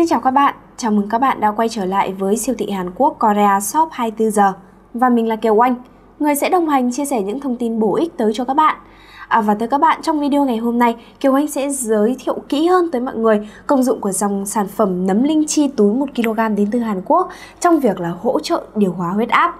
Xin chào các bạn, chào mừng các bạn đã quay trở lại với siêu thị Hàn Quốc Korea Shop 24 giờ và mình là Kiều Oanh, người sẽ đồng hành chia sẻ những thông tin bổ ích tới cho các bạn. À, và tới các bạn trong video ngày hôm nay, Kiều Anh sẽ giới thiệu kỹ hơn tới mọi người công dụng của dòng sản phẩm nấm linh chi túi 1kg đến từ Hàn Quốc trong việc là hỗ trợ điều hòa huyết áp.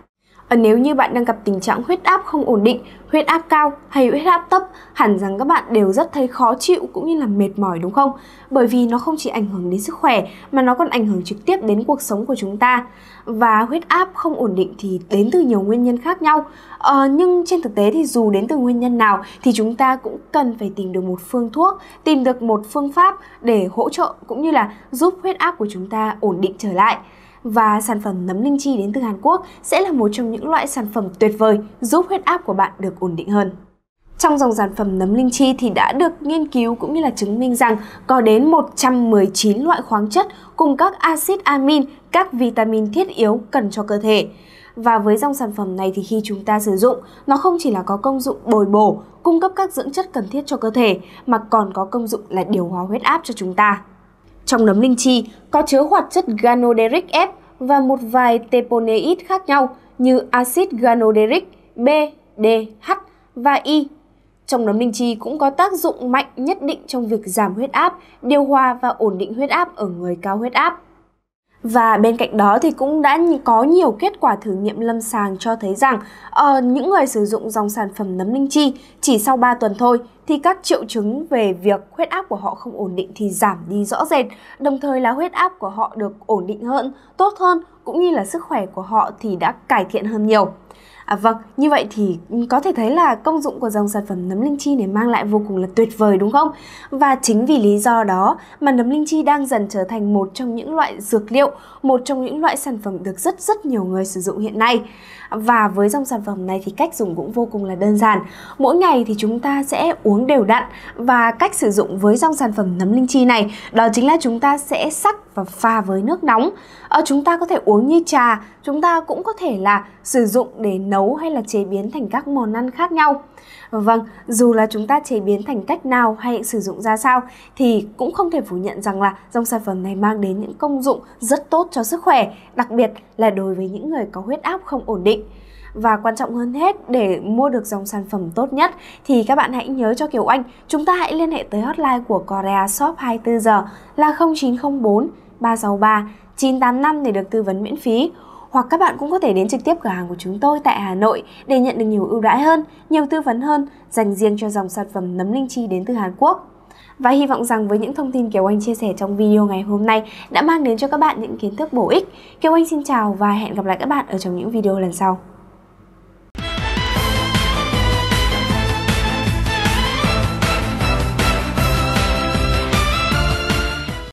Ờ, nếu như bạn đang gặp tình trạng huyết áp không ổn định, huyết áp cao hay huyết áp thấp, hẳn rằng các bạn đều rất thấy khó chịu cũng như là mệt mỏi đúng không? Bởi vì nó không chỉ ảnh hưởng đến sức khỏe mà nó còn ảnh hưởng trực tiếp đến cuộc sống của chúng ta. Và huyết áp không ổn định thì đến từ nhiều nguyên nhân khác nhau. Ờ, nhưng trên thực tế thì dù đến từ nguyên nhân nào thì chúng ta cũng cần phải tìm được một phương thuốc, tìm được một phương pháp để hỗ trợ cũng như là giúp huyết áp của chúng ta ổn định trở lại và sản phẩm nấm linh chi đến từ Hàn Quốc sẽ là một trong những loại sản phẩm tuyệt vời giúp huyết áp của bạn được ổn định hơn. Trong dòng sản phẩm nấm linh chi thì đã được nghiên cứu cũng như là chứng minh rằng có đến 119 loại khoáng chất cùng các axit amin, các vitamin thiết yếu cần cho cơ thể. Và với dòng sản phẩm này thì khi chúng ta sử dụng, nó không chỉ là có công dụng bồi bổ, cung cấp các dưỡng chất cần thiết cho cơ thể mà còn có công dụng là điều hòa huyết áp cho chúng ta. Trong nấm linh chi có chứa hoạt chất ganoderic F và một vài teponeit khác nhau như axit ganoderic B, D, H và I. Trong nấm linh chi cũng có tác dụng mạnh nhất định trong việc giảm huyết áp, điều hòa và ổn định huyết áp ở người cao huyết áp. Và bên cạnh đó thì cũng đã có nhiều kết quả thử nghiệm lâm sàng cho thấy rằng uh, những người sử dụng dòng sản phẩm nấm linh chi chỉ sau 3 tuần thôi thì các triệu chứng về việc huyết áp của họ không ổn định thì giảm đi rõ rệt, đồng thời là huyết áp của họ được ổn định hơn, tốt hơn cũng như là sức khỏe của họ thì đã cải thiện hơn nhiều. À, vâng, như vậy thì có thể thấy là công dụng của dòng sản phẩm nấm linh chi này mang lại vô cùng là tuyệt vời đúng không? Và chính vì lý do đó mà nấm linh chi đang dần trở thành một trong những loại dược liệu, một trong những loại sản phẩm được rất rất nhiều người sử dụng hiện nay. Và với dòng sản phẩm này thì cách dùng cũng vô cùng là đơn giản. Mỗi ngày thì chúng ta sẽ uống đều đặn và cách sử dụng với dòng sản phẩm nấm linh chi này đó chính là chúng ta sẽ sắc và pha với nước nóng. Ờ, chúng ta có thể uống như trà, chúng ta cũng có thể là sử dụng để nấu nấu hay là chế biến thành các món ăn khác nhau. Vâng, dù là chúng ta chế biến thành cách nào hay sử dụng ra sao thì cũng không thể phủ nhận rằng là dòng sản phẩm này mang đến những công dụng rất tốt cho sức khỏe, đặc biệt là đối với những người có huyết áp không ổn định. Và quan trọng hơn hết, để mua được dòng sản phẩm tốt nhất thì các bạn hãy nhớ cho Kiều Anh, chúng ta hãy liên hệ tới hotline của Korea Shop 24 giờ là 0904 363 985 để được tư vấn miễn phí hoặc các bạn cũng có thể đến trực tiếp cửa hàng của chúng tôi tại Hà Nội để nhận được nhiều ưu đãi hơn, nhiều tư vấn hơn dành riêng cho dòng sản phẩm nấm linh chi đến từ Hàn Quốc. Và hy vọng rằng với những thông tin Kiều Anh chia sẻ trong video ngày hôm nay đã mang đến cho các bạn những kiến thức bổ ích. Kiều Anh xin chào và hẹn gặp lại các bạn ở trong những video lần sau.